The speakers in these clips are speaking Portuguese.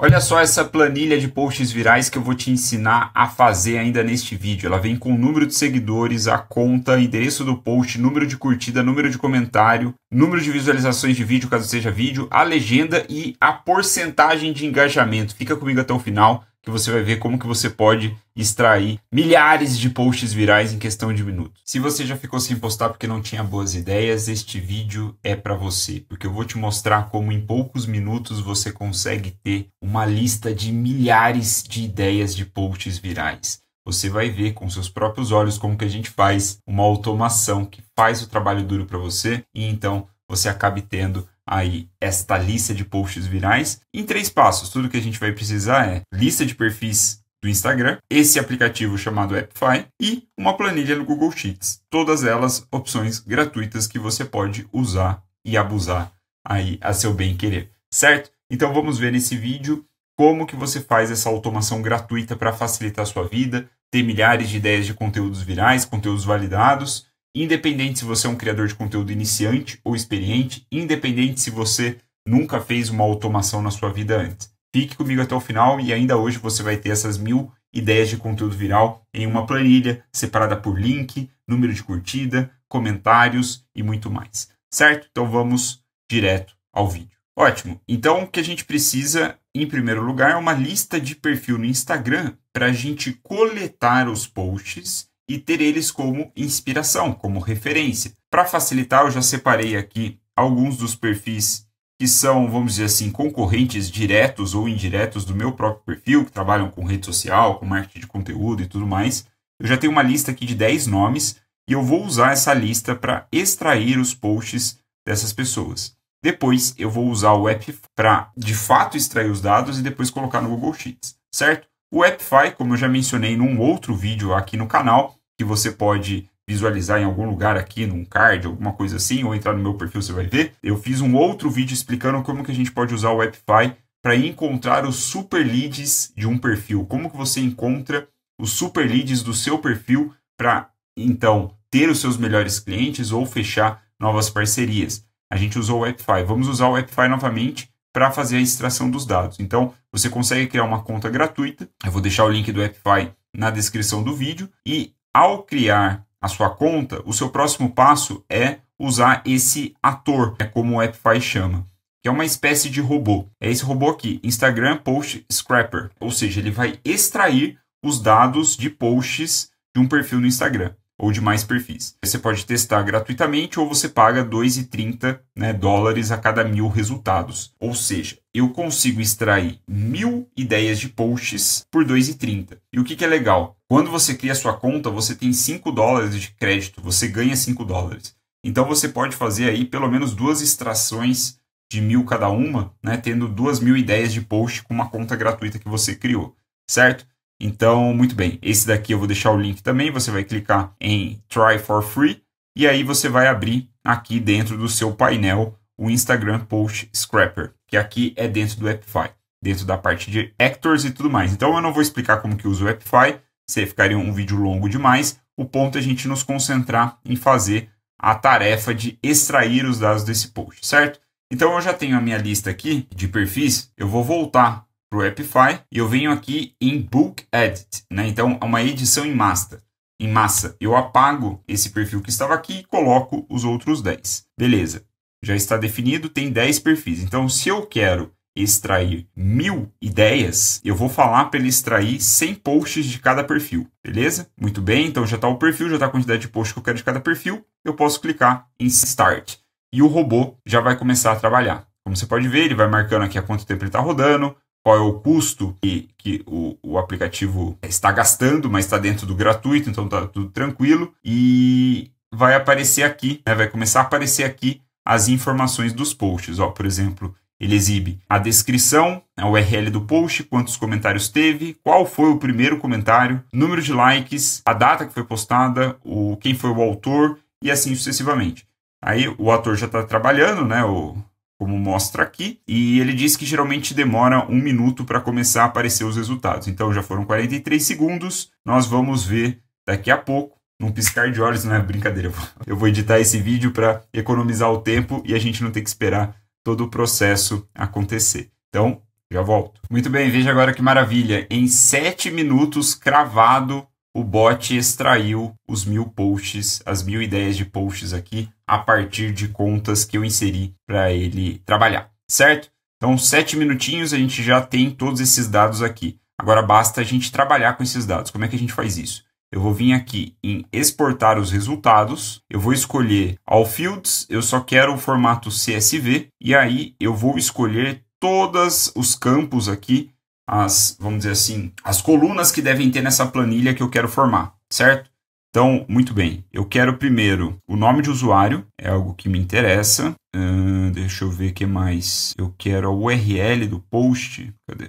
Olha só essa planilha de posts virais que eu vou te ensinar a fazer ainda neste vídeo. Ela vem com o número de seguidores, a conta, endereço do post, número de curtida, número de comentário, número de visualizações de vídeo, caso seja vídeo, a legenda e a porcentagem de engajamento. Fica comigo até o final que você vai ver como que você pode extrair milhares de posts virais em questão de minutos. Se você já ficou sem postar porque não tinha boas ideias, este vídeo é para você, porque eu vou te mostrar como em poucos minutos você consegue ter uma lista de milhares de ideias de posts virais. Você vai ver com seus próprios olhos como que a gente faz uma automação que faz o trabalho duro para você e então você acabe tendo aí esta lista de posts virais em três passos. Tudo que a gente vai precisar é lista de perfis do Instagram, esse aplicativo chamado Appify e uma planilha no Google Sheets. Todas elas opções gratuitas que você pode usar e abusar aí a seu bem querer, certo? Então vamos ver nesse vídeo como que você faz essa automação gratuita para facilitar a sua vida, ter milhares de ideias de conteúdos virais, conteúdos validados Independente se você é um criador de conteúdo iniciante ou experiente, independente se você nunca fez uma automação na sua vida antes. Fique comigo até o final e ainda hoje você vai ter essas mil ideias de conteúdo viral em uma planilha separada por link, número de curtida, comentários e muito mais. Certo? Então vamos direto ao vídeo. Ótimo. Então o que a gente precisa, em primeiro lugar, é uma lista de perfil no Instagram para a gente coletar os posts e ter eles como inspiração, como referência. Para facilitar, eu já separei aqui alguns dos perfis que são, vamos dizer assim, concorrentes diretos ou indiretos do meu próprio perfil, que trabalham com rede social, com marketing de conteúdo e tudo mais. Eu já tenho uma lista aqui de 10 nomes e eu vou usar essa lista para extrair os posts dessas pessoas. Depois eu vou usar o app para de fato extrair os dados e depois colocar no Google Sheets, certo? O AppFi, como eu já mencionei num outro vídeo aqui no canal, que você pode visualizar em algum lugar aqui, num card, alguma coisa assim, ou entrar no meu perfil, você vai ver. Eu fiz um outro vídeo explicando como que a gente pode usar o Webify para encontrar os super leads de um perfil. Como que você encontra os super leads do seu perfil para então ter os seus melhores clientes ou fechar novas parcerias. A gente usou o Webify Vamos usar o Webify novamente para fazer a extração dos dados. Então, você consegue criar uma conta gratuita. Eu vou deixar o link do Webify na descrição do vídeo e ao criar a sua conta, o seu próximo passo é usar esse ator, é como o Appify chama, que é uma espécie de robô. É esse robô aqui, Instagram Post Scrapper, ou seja, ele vai extrair os dados de posts de um perfil no Instagram ou de mais perfis. Você pode testar gratuitamente ou você paga 2,30 né, dólares a cada mil resultados. Ou seja, eu consigo extrair mil ideias de posts por 2,30. E o que, que é legal? Quando você cria sua conta, você tem 5 dólares de crédito, você ganha 5 dólares. Então você pode fazer aí pelo menos duas extrações de mil cada uma, né, tendo duas mil ideias de post com uma conta gratuita que você criou, certo? Então, muito bem, esse daqui eu vou deixar o link também, você vai clicar em Try for Free e aí você vai abrir aqui dentro do seu painel o Instagram Post Scrapper, que aqui é dentro do Appify, dentro da parte de Actors e tudo mais. Então eu não vou explicar como que usa o Appify, se ficaria um vídeo longo demais. O ponto é a gente nos concentrar em fazer a tarefa de extrair os dados desse post, certo? Então eu já tenho a minha lista aqui de perfis, eu vou voltar para o Epify e eu venho aqui em Bulk Edit, né? Então, é uma edição em massa. Em massa, eu apago esse perfil que estava aqui e coloco os outros 10. Beleza, já está definido, tem 10 perfis. Então, se eu quero extrair mil ideias, eu vou falar para ele extrair 100 posts de cada perfil, beleza? Muito bem, então já está o perfil, já está a quantidade de posts que eu quero de cada perfil. Eu posso clicar em Start e o robô já vai começar a trabalhar. Como você pode ver, ele vai marcando aqui há quanto tempo ele está rodando, qual é o custo que, que o, o aplicativo está gastando, mas está dentro do gratuito, então está tudo tranquilo. E vai aparecer aqui, né, vai começar a aparecer aqui as informações dos posts. Ó, por exemplo, ele exibe a descrição, a URL do post, quantos comentários teve, qual foi o primeiro comentário, número de likes, a data que foi postada, o, quem foi o autor e assim sucessivamente. Aí o ator já está trabalhando, né? O, como mostra aqui, e ele diz que geralmente demora um minuto para começar a aparecer os resultados. Então já foram 43 segundos, nós vamos ver daqui a pouco, num piscar de olhos, não é brincadeira, eu vou editar esse vídeo para economizar o tempo e a gente não ter que esperar todo o processo acontecer. Então, já volto. Muito bem, veja agora que maravilha. Em 7 minutos cravado, o bot extraiu os mil posts, as mil ideias de posts aqui a partir de contas que eu inseri para ele trabalhar, certo? Então, sete minutinhos, a gente já tem todos esses dados aqui. Agora basta a gente trabalhar com esses dados. Como é que a gente faz isso? Eu vou vir aqui em exportar os resultados, eu vou escolher All Fields, eu só quero o formato CSV, e aí eu vou escolher todos os campos aqui, as, vamos dizer assim, as colunas que devem ter nessa planilha que eu quero formar, certo? Então, muito bem, eu quero primeiro o nome de usuário, é algo que me interessa. Uh, deixa eu ver o que mais. Eu quero a URL do post. Cadê?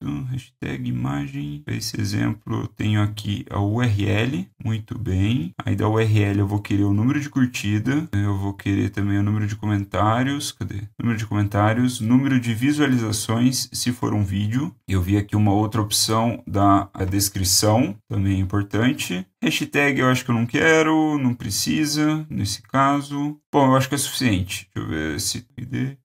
Então, hashtag imagem. Para esse exemplo, eu tenho aqui a URL. Muito bem. Aí da URL eu vou querer o número de curtida. Eu vou querer também o número de comentários. Cadê? Número de comentários. Número de visualizações, se for um vídeo. Eu vi aqui uma outra opção da descrição. Também é importante. Hashtag eu acho que eu não quero, não precisa, nesse caso. Bom, eu acho que é suficiente. Deixa eu ver se...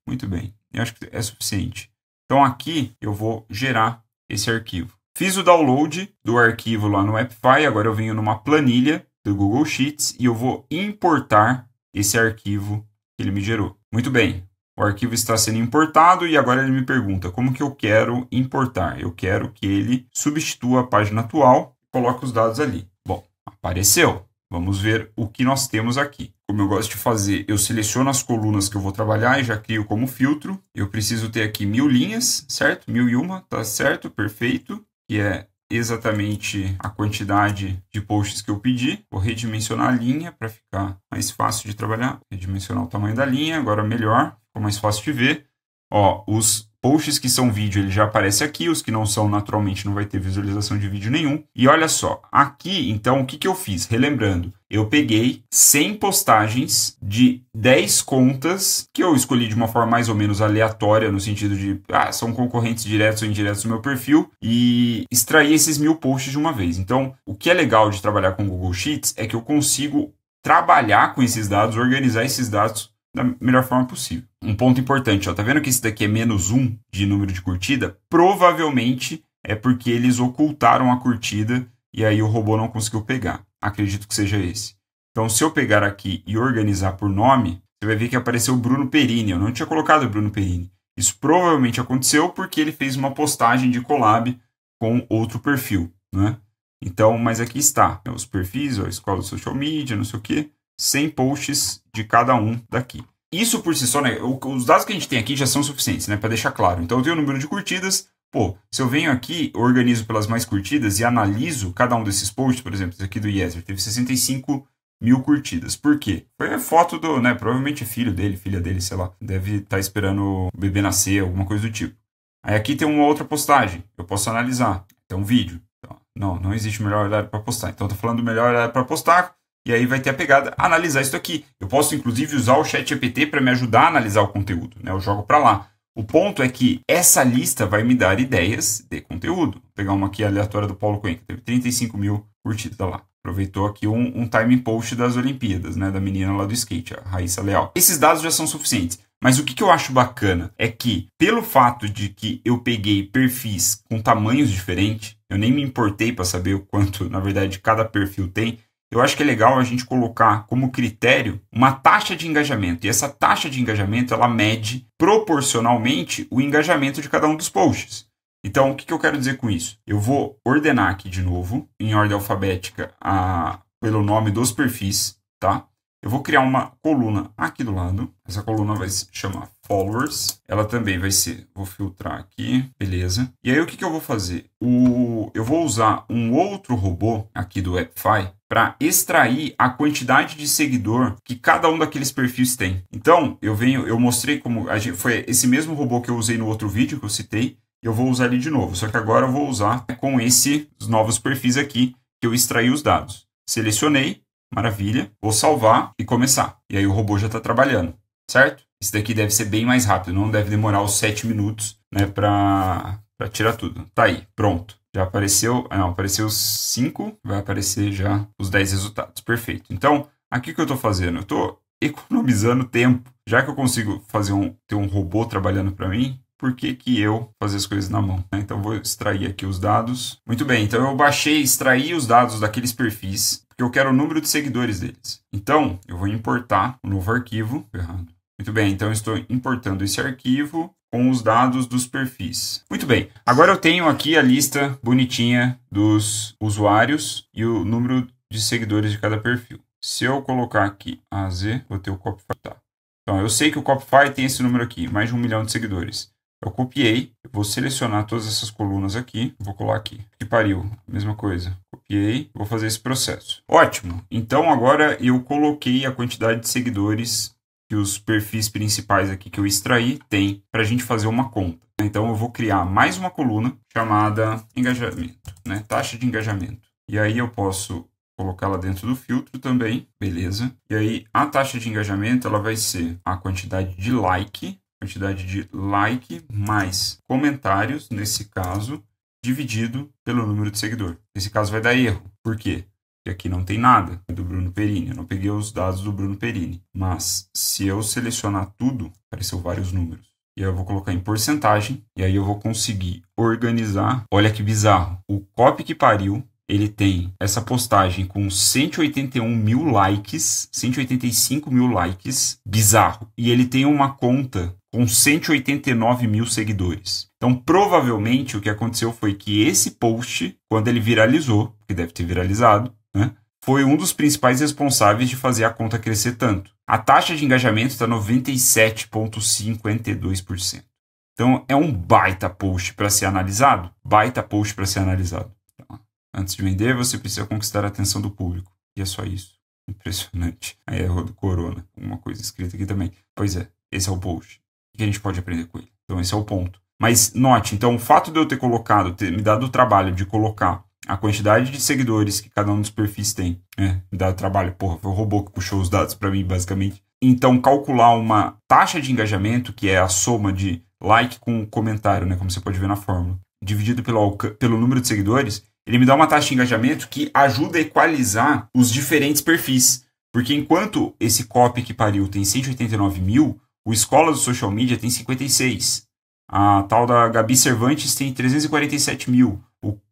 Muito bem. Eu acho que é suficiente. Então aqui eu vou gerar esse arquivo. Fiz o download do arquivo lá no Appify, agora eu venho numa planilha do Google Sheets e eu vou importar esse arquivo que ele me gerou. Muito bem, o arquivo está sendo importado e agora ele me pergunta como que eu quero importar. Eu quero que ele substitua a página atual e coloque os dados ali. Bom, apareceu. Vamos ver o que nós temos aqui. Como eu gosto de fazer, eu seleciono as colunas que eu vou trabalhar e já crio como filtro. Eu preciso ter aqui mil linhas, certo? Mil e uma, tá certo? Perfeito. Que é exatamente a quantidade de posts que eu pedi. Vou redimensionar a linha para ficar mais fácil de trabalhar. Redimensionar o tamanho da linha, agora melhor, ficou mais fácil de ver. Ó, os posts que são vídeo ele já aparece aqui, os que não são naturalmente não vai ter visualização de vídeo nenhum. E olha só, aqui então o que, que eu fiz? Relembrando, eu peguei 100 postagens de 10 contas que eu escolhi de uma forma mais ou menos aleatória, no sentido de ah, são concorrentes diretos ou indiretos do meu perfil, e extraí esses mil posts de uma vez. Então, o que é legal de trabalhar com Google Sheets é que eu consigo trabalhar com esses dados, organizar esses dados da melhor forma possível. Um ponto importante, ó, tá vendo que esse daqui é menos um de número de curtida? Provavelmente é porque eles ocultaram a curtida e aí o robô não conseguiu pegar. Acredito que seja esse. Então, se eu pegar aqui e organizar por nome, você vai ver que apareceu o Bruno Perini. Eu não tinha colocado o Bruno Perini. Isso provavelmente aconteceu porque ele fez uma postagem de collab com outro perfil, né? Então, mas aqui está, né? os perfis, a escola social media, não sei o quê. 100 posts de cada um daqui. Isso por si só, né, os dados que a gente tem aqui já são suficientes, né, para deixar claro. Então eu tenho o número de curtidas, pô, se eu venho aqui, organizo pelas mais curtidas e analiso cada um desses posts, por exemplo, esse aqui do Yeser teve 65 mil curtidas. Por quê? Foi foto do, né, provavelmente é filho dele, filha dele, sei lá, deve estar tá esperando o bebê nascer, alguma coisa do tipo. Aí aqui tem uma outra postagem, eu posso analisar, tem um vídeo. Então, não, não existe melhor horário para postar. Então, estou falando melhor horário para postar, e aí vai ter a pegada analisar isso aqui. Eu posso, inclusive, usar o chat GPT para me ajudar a analisar o conteúdo. Né? Eu jogo para lá. O ponto é que essa lista vai me dar ideias de conteúdo. Vou pegar uma aqui aleatória do Paulo que Teve 35 mil curtidas tá lá. Aproveitou aqui um, um time post das Olimpíadas, né? Da menina lá do skate, a Raíssa Leal. Esses dados já são suficientes. Mas o que, que eu acho bacana é que, pelo fato de que eu peguei perfis com tamanhos diferentes, eu nem me importei para saber o quanto, na verdade, cada perfil tem eu acho que é legal a gente colocar como critério uma taxa de engajamento. E essa taxa de engajamento ela mede proporcionalmente o engajamento de cada um dos posts. Então, o que, eu quero dizer com isso? Eu vou ordenar aqui de novo, em ordem alfabética, a, pelo nome dos perfis, tá? Eu vou criar uma coluna aqui do lado. Essa coluna vai se chamar followers. Ela também vai ser, vou filtrar aqui, beleza. E aí o que, que eu vou fazer? O, eu vou usar um outro robô aqui do Appify para extrair a quantidade de seguidor que cada um daqueles perfis tem. Então, eu venho, eu mostrei como a gente, foi esse mesmo robô que eu usei no outro vídeo que eu citei, eu vou usar ele de novo, só que agora eu vou usar com esses novos perfis aqui que eu extraí os dados. Selecionei, maravilha, vou salvar e começar. E aí o robô já está trabalhando, certo? Isso daqui deve ser bem mais rápido, não deve demorar os 7 minutos né, para tirar tudo. Tá aí, pronto. Já apareceu, é, não, apareceu os 5, vai aparecer já os 10 resultados. Perfeito. Então, aqui que eu estou fazendo? Eu estou economizando tempo. Já que eu consigo fazer um, ter um robô trabalhando para mim, por que, que eu fazer as coisas na mão? Né? Então, vou extrair aqui os dados. Muito bem, então eu baixei, extraí os dados daqueles perfis, porque eu quero o número de seguidores deles. Então, eu vou importar o um novo arquivo. Errado. Muito bem, então estou importando esse arquivo com os dados dos perfis. Muito bem, agora eu tenho aqui a lista bonitinha dos usuários e o número de seguidores de cada perfil. Se eu colocar aqui AZ, vou ter o Copify. Tá. Então, eu sei que o Copify tem esse número aqui, mais de um milhão de seguidores. Eu copiei, vou selecionar todas essas colunas aqui, vou colar aqui. Que pariu, mesma coisa. Copiei, vou fazer esse processo. Ótimo, então agora eu coloquei a quantidade de seguidores que os perfis principais aqui que eu extraí têm para a gente fazer uma conta. Então eu vou criar mais uma coluna chamada engajamento, né? Taxa de engajamento. E aí eu posso colocá-la dentro do filtro também, beleza? E aí a taxa de engajamento ela vai ser a quantidade de like, quantidade de like mais comentários nesse caso dividido pelo número de seguidor. Nesse caso vai dar erro. Por quê? e aqui não tem nada do Bruno Perini, eu não peguei os dados do Bruno Perini. Mas se eu selecionar tudo, apareceu vários números. E aí eu vou colocar em porcentagem, e aí eu vou conseguir organizar. Olha que bizarro, o copy que pariu ele tem essa postagem com 181 mil likes, 185 mil likes, bizarro. E ele tem uma conta com 189 mil seguidores. Então, provavelmente, o que aconteceu foi que esse post, quando ele viralizou, que deve ter viralizado, né, foi um dos principais responsáveis de fazer a conta crescer tanto. A taxa de engajamento está 97,52%. Então é um baita post para ser analisado. Baita post para ser analisado. Então, antes de vender, você precisa conquistar a atenção do público. E é só isso. Impressionante. Aí é erro do Corona. Uma coisa escrita aqui também. Pois é, esse é o post. O que a gente pode aprender com ele? Então, esse é o ponto. Mas note, então, o fato de eu ter colocado, ter me dado o trabalho de colocar a quantidade de seguidores que cada um dos perfis tem. Né? Me dá trabalho, porra, foi o robô que puxou os dados para mim, basicamente. Então, calcular uma taxa de engajamento, que é a soma de like com comentário, né? como você pode ver na fórmula, dividido pelo, pelo número de seguidores, ele me dá uma taxa de engajamento que ajuda a equalizar os diferentes perfis. Porque enquanto esse copy que pariu tem 189 mil, o Escola do Social Media tem 56. A tal da Gabi Cervantes tem 347 mil.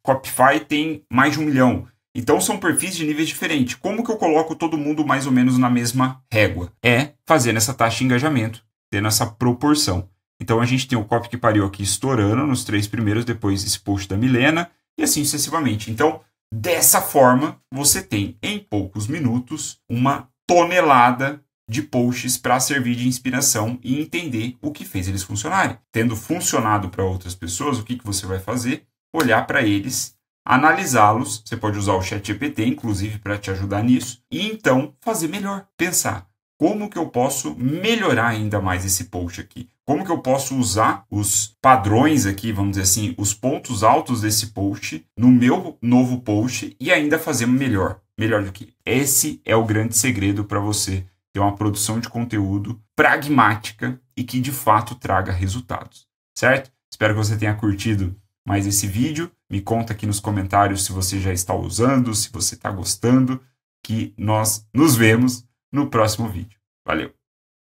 Copify tem mais de um milhão. Então são perfis de níveis diferentes. Como que eu coloco todo mundo mais ou menos na mesma régua? É fazendo essa taxa de engajamento, tendo essa proporção. Então a gente tem o copy que pariu aqui estourando nos três primeiros, depois esse post da Milena e assim sucessivamente. Então, dessa forma, você tem em poucos minutos uma tonelada de posts para servir de inspiração e entender o que fez eles funcionarem. Tendo funcionado para outras pessoas, o que, que você vai fazer? olhar para eles, analisá-los, você pode usar o ChatGPT inclusive para te ajudar nisso, e então fazer melhor, pensar como que eu posso melhorar ainda mais esse post aqui? Como que eu posso usar os padrões aqui, vamos dizer assim, os pontos altos desse post no meu novo post e ainda fazer melhor, melhor do que. Esse é o grande segredo para você ter uma produção de conteúdo pragmática e que de fato traga resultados, certo? Espero que você tenha curtido mais esse vídeo. Me conta aqui nos comentários se você já está usando, se você está gostando, que nós nos vemos no próximo vídeo. Valeu!